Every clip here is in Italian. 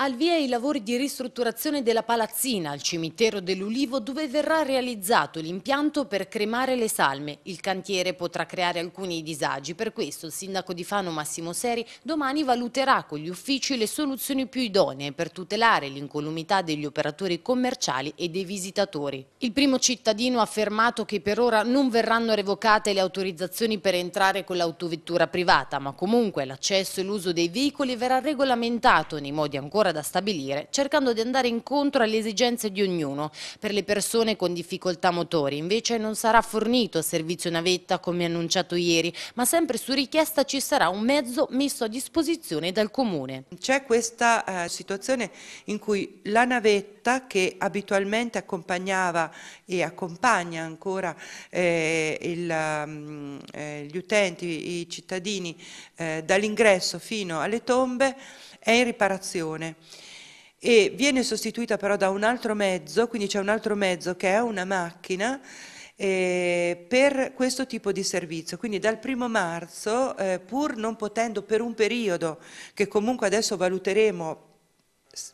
Al via i lavori di ristrutturazione della palazzina al cimitero dell'Ulivo dove verrà realizzato l'impianto per cremare le salme. Il cantiere potrà creare alcuni disagi, per questo il sindaco di Fano Massimo Seri domani valuterà con gli uffici le soluzioni più idonee per tutelare l'incolumità degli operatori commerciali e dei visitatori. Il primo cittadino ha affermato che per ora non verranno revocate le autorizzazioni per entrare con l'autovettura privata, ma comunque l'accesso e l'uso dei veicoli verrà regolamentato nei modi ancora misure da stabilire, cercando di andare incontro alle esigenze di ognuno. Per le persone con difficoltà motori invece non sarà fornito servizio navetta come annunciato ieri, ma sempre su richiesta ci sarà un mezzo messo a disposizione dal Comune. C'è questa eh, situazione in cui la navetta giusta che abitualmente accompagnava e accompagna ancora eh, il, mm, eh, gli utenti, i cittadini eh, dall'ingresso fino alle tombe è in riparazione e viene sostituita però da un altro mezzo, quindi c'è un altro mezzo che è una macchina eh, per questo tipo di servizio. Quindi dal primo marzo, eh, pur non potendo per un periodo, che comunque adesso valuteremo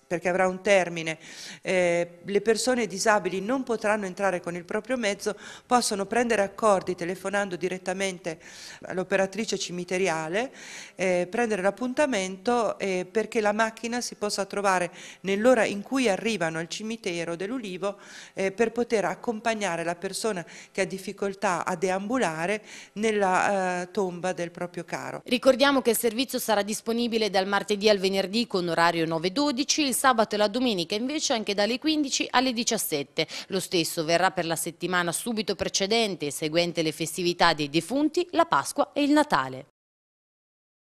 perché avrà un termine, eh, le persone disabili non potranno entrare con il proprio mezzo, possono prendere accordi telefonando direttamente all'operatrice cimiteriale, eh, prendere l'appuntamento eh, perché la macchina si possa trovare nell'ora in cui arrivano al cimitero dell'Ulivo eh, per poter accompagnare la persona che ha difficoltà a deambulare nella eh, tomba del proprio caro. Ricordiamo che il servizio sarà disponibile dal martedì al venerdì con orario 9.12 14, il sabato e la domenica invece anche dalle 15 alle 17. Lo stesso verrà per la settimana subito precedente e seguente le festività dei defunti, la Pasqua e il Natale.